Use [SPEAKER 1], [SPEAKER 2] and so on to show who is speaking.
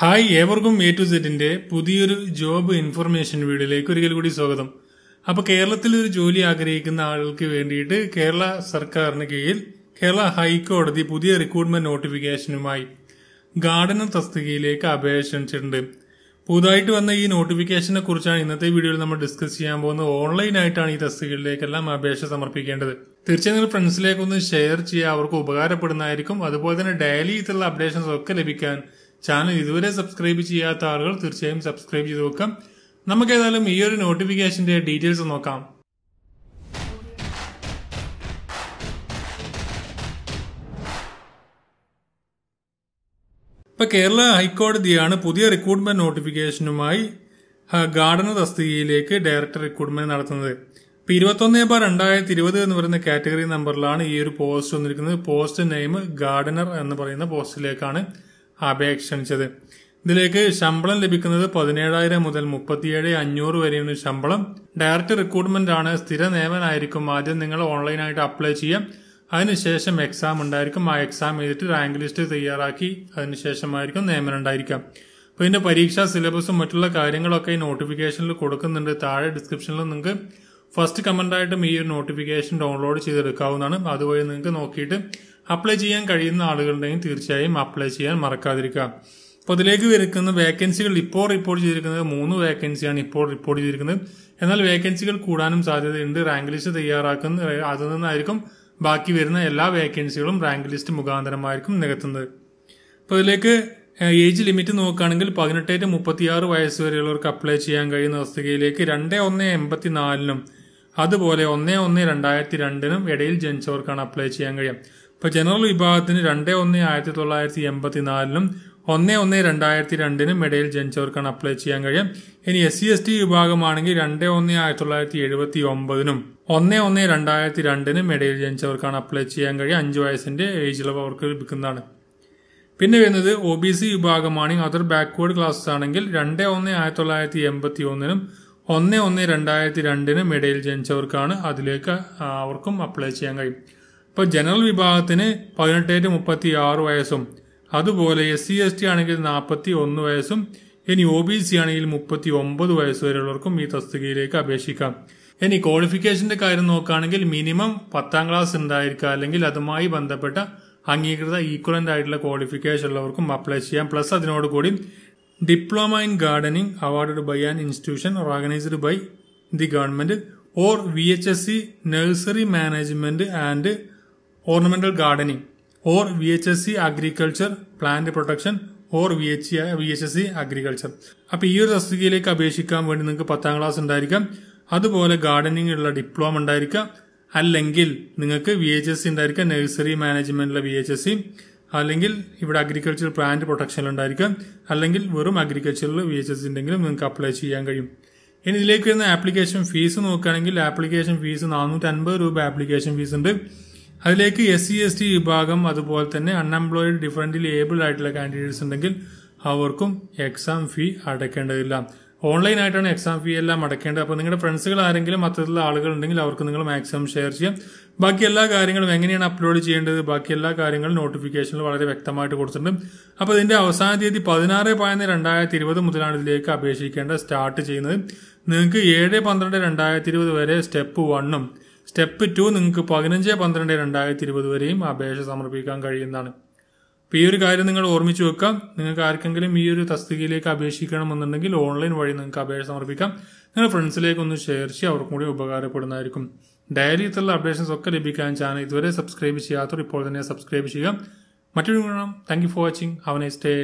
[SPEAKER 1] hi ഏവർക്കും A to സെറ്റിന്റെ പുതിയൊരു ജോബ് ഇൻഫർമേഷൻ വീഡിയോയിലേക്ക് ഒരിക്കൽ കൂടി സ്വാഗതം അപ്പോൾ കേരളത്തിൽ ഒരു ജോലി ആഗ്രഹിക്കുന്ന ആളുകൾക്ക് വേണ്ടിയിട്ട് കേരള സർക്കാരിന് കീഴിൽ കേരള ഹൈക്കോടതി പുതിയ റിക്രൂട്ട്മെന്റ് നോട്ടിഫിക്കേഷനുമായി ഗാർഡനർ തസ്തികയിലേക്ക് അപേക്ഷ പുതുതായിട്ട് വന്ന ഈ നോട്ടിഫിക്കേഷനെ കുറിച്ചാണ് ഇന്നത്തെ വീഡിയോയിൽ നമ്മൾ ഡിസ്കസ് ചെയ്യാൻ പോകുന്നത് ആയിട്ടാണ് ഈ തസ്തികയിലേക്കെല്ലാം അപേക്ഷ സമർപ്പിക്കേണ്ടത് തീർച്ചയായും നിങ്ങൾ ഫ്രണ്ട്സിലേക്കൊന്ന് ഷെയർ ചെയ്യുക അവർക്ക് ഉപകാരപ്പെടുന്നതായിരിക്കും അതുപോലെ തന്നെ ഡെയിലി ഇതുള്ള അപ്ഡേഷൻസ് ഒക്കെ ലഭിക്കാൻ ചാനൽ ഇതുവരെ സബ്സ്ക്രൈബ് ചെയ്യാത്ത ആളുകൾ തീർച്ചയായും സബ്സ്ക്രൈബ് ചെയ്ത് നോക്കാം നമുക്ക് ഏതായാലും ഈ ഒരു നോട്ടിഫിക്കേഷന്റെ ഡീറ്റെയിൽസ് നോക്കാം ഇപ്പൊ കേരള ഹൈക്കോടതിയാണ് പുതിയ റിക്രൂട്ട്മെന്റ് നോട്ടിഫിക്കേഷനുമായി ഗാർഡന തസ്തികയിലേക്ക് ഡയറക്ടർ റിക്രൂട്ട്മെന്റ് നടത്തുന്നത് ഇപ്പൊ ഇരുപത്തൊന്ന് ബാർ രണ്ടായിരത്തി ഇരുപത് എന്ന് പറയുന്ന കാറ്റഗറി നമ്പറിലാണ് ഈ ഒരു പോസ്റ്റ് വന്നിരിക്കുന്നത് പോസ്റ്റ് നെയിം ഗാർഡനർ എന്ന് പറയുന്ന പോസ്റ്റിലേക്കാണ് അപേക്ഷണിച്ചത് ഇതിലേക്ക് ശമ്പളം ലഭിക്കുന്നത് പതിനേഴായിരം മുതൽ മുപ്പത്തിയേഴ് അഞ്ഞൂറ് വരെയാണ് ശമ്പളം ഡയറക്റ്റ് റിക്രൂട്ട്മെന്റ് ആണ് സ്ഥിര നിയമനായിരിക്കും ആദ്യം നിങ്ങൾ ഓൺലൈനായിട്ട് അപ്ലൈ ചെയ്യാം അതിനുശേഷം എക്സാം ഉണ്ടായിരിക്കും ആ എക്സാം ചെയ്തിട്ട് റാങ്ക് ലിസ്റ്റ് തയ്യാറാക്കി അതിനുശേഷമായിരിക്കും നിയമനം ഉണ്ടായിരിക്കാം അപ്പോൾ ഇതിൻ്റെ പരീക്ഷാ സിലബസും മറ്റുള്ള കാര്യങ്ങളൊക്കെ ഈ നോട്ടിഫിക്കേഷനിൽ കൊടുക്കുന്നുണ്ട് താഴെ ഡിസ്ക്രിപ്ഷനിൽ നിങ്ങൾക്ക് ഫസ്റ്റ് ആയിട്ടും ഈ ഒരു നോട്ടിഫിക്കേഷൻ ഡൗൺലോഡ് ചെയ്തെടുക്കാവുന്നതാണ് അതുവഴി നിങ്ങൾക്ക് നോക്കിയിട്ട് അപ്ലൈ ചെയ്യാൻ കഴിയുന്ന ആളുകളുടെയും തീർച്ചയായും അപ്ലൈ ചെയ്യാൻ മറക്കാതിരിക്കുക അപ്പോൾ ഇതിലേക്ക് വരുക്കുന്ന വേക്കൻസികൾ ഇപ്പോൾ റിപ്പോർട്ട് ചെയ്തിരിക്കുന്നത് മൂന്ന് വേക്കൻസിയാണ് ഇപ്പോൾ റിപ്പോർട്ട് ചെയ്തിരിക്കുന്നത് എന്നാൽ വേക്കൻസികൾ കൂടാനും സാധ്യതയുണ്ട് റാങ്ക് ലിസ്റ്റ് തയ്യാറാക്കുന്ന അതിൽ നിന്നായിരിക്കും ബാക്കി വരുന്ന എല്ലാ വേക്കൻസികളും റാങ്ക് ലിസ്റ്റ് മുഖാന്തരമായിരിക്കും നികത്തുന്നത് അപ്പോൾ ഇതിലേക്ക് ഏജ് ലിമിറ്റ് നോക്കുകയാണെങ്കിൽ പതിനെട്ടേറ്റ് മുപ്പത്തിയാറ് വയസ്സ് വരെയുള്ളവർക്ക് അപ്ലൈ ചെയ്യാൻ കഴിയുന്ന അവസ്ഥയിലേക്ക് രണ്ട് ഒന്ന് എൺപത്തിനാലിനും അതുപോലെ ഒന്ന് ഒന്ന് രണ്ടായിരത്തി രണ്ടിനും ഇടയിൽ ജനിച്ചവർക്കാണ് അപ്ലൈ ചെയ്യാൻ കഴിയുക ഇപ്പൊ ജനറൽ വിഭാഗത്തിന് രണ്ട് ഒന്ന് ആയിരത്തി തൊള്ളായിരത്തി എൺപത്തിനാലിനും ഒന്ന് ഒന്ന് രണ്ടായിരത്തി രണ്ടിനും ഇടയിൽ ജനിച്ചവർക്കാണ് അപ്ലൈ ചെയ്യാൻ കഴിയും ഇനി എസ് സി എസ് ടി വിഭാഗമാണെങ്കിൽ രണ്ട് ഒന്ന് ആയിരത്തി തൊള്ളായിരത്തി എഴുപത്തി ഒമ്പതിനും ഒന്ന് ഒന്ന് രണ്ടായിരത്തി രണ്ടിനും ഇടയിൽ ജനിച്ചവർക്കാണ് അപ്ലൈ ചെയ്യാൻ കഴിയുക അഞ്ച് വയസ്സിൻ്റെ ഏജിലവ് അവർക്ക് ലഭിക്കുന്നതാണ് പിന്നെ വരുന്നത് ഒ ബി സി വിഭാഗമാണെങ്കിൽ അതർ ബാക്ക്വേർഡ് ക്ലാസ്സസ് ആണെങ്കിൽ രണ്ട് ഒന്ന് ആയിരത്തി തൊള്ളായിരത്തി എൺപത്തി ഒന്നിനും ഒന്ന് ഒന്ന് രണ്ടായിരത്തി രണ്ടിനും ഇടയിൽ ജനിച്ചവർക്കാണ് അതിലേക്ക് അവർക്കും അപ്ലൈ ചെയ്യാൻ കഴിയും ഇപ്പോൾ ജനറൽ വിഭാഗത്തിന് പതിനെട്ട് ടു മുപ്പത്തി ആറ് വയസ്സും അതുപോലെ എസ് സി എസ് ടി ആണെങ്കിൽ നാൽപ്പത്തി ഒന്ന് വയസ്സും ഇനി ഒ ബി സി ആണെങ്കിൽ മുപ്പത്തി ഒമ്പത് വയസ്സ് വരെയുള്ളവർക്കും ഈ തസ്തികയിലേക്ക് അപേക്ഷിക്കാം ഇനി ക്വാളിഫിക്കേഷന്റെ കാര്യം നോക്കുകയാണെങ്കിൽ മിനിമം പത്താം ക്ലാസ് ഉണ്ടായിരിക്കുക അല്ലെങ്കിൽ അതുമായി ബന്ധപ്പെട്ട അംഗീകൃത ഈക്വലന്റ് ആയിട്ടുള്ള ക്വാളിഫിക്കേഷൻ ഉള്ളവർക്കും അപ്ലൈ ചെയ്യാം പ്ലസ് അതിനോടുകൂടി diploma in gardening awarded by an institution organised by the government or V H S C nursery management and ornamental gardening or V H S C agriculture plant protection or V H V H S C agriculture അപ്പൊ ഈ ഒരു തസ്തികയിലേക്ക് അപേക്ഷിക്കാൻ വേണ്ടി നിങ്ങൾക്ക് പത്താം class ഉണ്ടായിരിക്കാം അതുപോലെ ഉള്ള ഡിപ്ലോമ ഉണ്ടായിരിക്കാം അല്ലെങ്കിൽ നിങ്ങൾക്ക് വി എച്ച് എസ് സി ഉണ്ടായിരിക്കാം നഴ്സറി മാനേജ്മെന്റിലെ വി എച്ച് എസ് സി അല്ലെങ്കിൽ ഇവിടെ അഗ്രികൾച്ചർ പ്ലാന്റ് പ്രൊട്ടക്ഷൻ ഉണ്ടായിരിക്കാം അല്ലെങ്കിൽ വെറും അഗ്രികൾച്ചറിൽ വി എച്ച് എസ് ഉണ്ടെങ്കിലും നിങ്ങൾക്ക് അപ്ലൈ ചെയ്യാൻ കഴിയും ഇനി ഇതിലേക്ക് വരുന്ന ആപ്ലിക്കേഷൻ ഫീസ് നോക്കുകയാണെങ്കിൽ ആപ്ലിക്കേഷൻ ഫീസ് നാനൂറ്റി അൻപത് രൂപ ആപ്ലിക്കേഷൻ ഫീസ് ഉണ്ട് അതിലേക്ക് എസ് സി എസ് ടി വിഭാഗം അതുപോലെ തന്നെ അൺഎംപ്ലോയിഡ് ഡിഫറൻ്റിൽ ഏബിൾ ആയിട്ടുള്ള കാൻഡിഡേറ്റ്സ് ഉണ്ടെങ്കിൽ അവർക്കും എക്സാം ഫീ അടയ്ക്കേണ്ടതില്ല ഓൺലൈനായിട്ടാണ് എക്സാം ഫീ എല്ലാം അടക്കേണ്ടത് അപ്പോൾ നിങ്ങളുടെ ഫ്രണ്ട്സുകൾ ആരെങ്കിലും അത്തരത്തിലുള്ള ആളുകൾ ഉണ്ടെങ്കിൽ അവർക്ക് നിങ്ങൾ മാക്സിമം ഷെയർ ചെയ്യാം ബാക്കി എല്ലാ കാര്യങ്ങളും എങ്ങനെയാണ് അപ്ലോഡ് ചെയ്യേണ്ടത് ബാക്കി എല്ലാ കാര്യങ്ങളും നോട്ടിഫിക്കേഷനിൽ വളരെ വ്യക്തമായിട്ട് കൊടുത്തിട്ടുണ്ട് അപ്പോൾ ഇതിന്റെ അവസാന തീയതി പതിനാറ് പതിനൊന്ന് രണ്ടായിരത്തി ഇരുപത് മുതലാണ് ഇതിലേക്ക് അപേക്ഷിക്കേണ്ട സ്റ്റാർട്ട് ചെയ്യുന്നത് നിങ്ങൾക്ക് ഏഴ് പന്ത്രണ്ട് രണ്ടായിരത്തി ഇരുപത് വരെ സ്റ്റെപ്പ് വണ്ണും സ്റ്റെപ്പ് ടു നിങ്ങൾക്ക് പതിനഞ്ച് പന്ത്രണ്ട് രണ്ടായിരത്തി ഇരുപത് വരെയും അപേക്ഷ സമർപ്പിക്കാൻ കഴിയുന്നതാണ് അപ്പൊ ഈ ഒരു കാര്യം നിങ്ങൾ ഓർമ്മിച്ച് വെക്കാം നിങ്ങൾക്ക് ആർക്കെങ്കിലും ഈ ഒരു തസ്തികയിലേക്ക് അപേക്ഷിക്കണമെന്നുണ്ടെങ്കിൽ ഓൺലൈൻ വഴി നിങ്ങൾക്ക് അപേക്ഷ സമർപ്പിക്കാം നിങ്ങളുടെ ഫ്രണ്ട്സിലേക്ക് ഒന്ന് ഷെയർ ചെയ്യുക അവർക്കും കൂടി ഉപകാരപ്പെടുന്നതായിരിക്കും ഡയറി ഇത്തരത്തിലുള്ള അപ്ഡേഷൻസ് ഒക്കെ ലഭിക്കാൻ ചാനൽ ഇതുവരെ സബ്സ്ക്രൈബ് ചെയ്യാത്തവർ ഇപ്പോൾ തന്നെ സബ്സ്ക്രൈബ് ചെയ്യുക മറ്റൊരു ഗുണം thank you for watching have nice day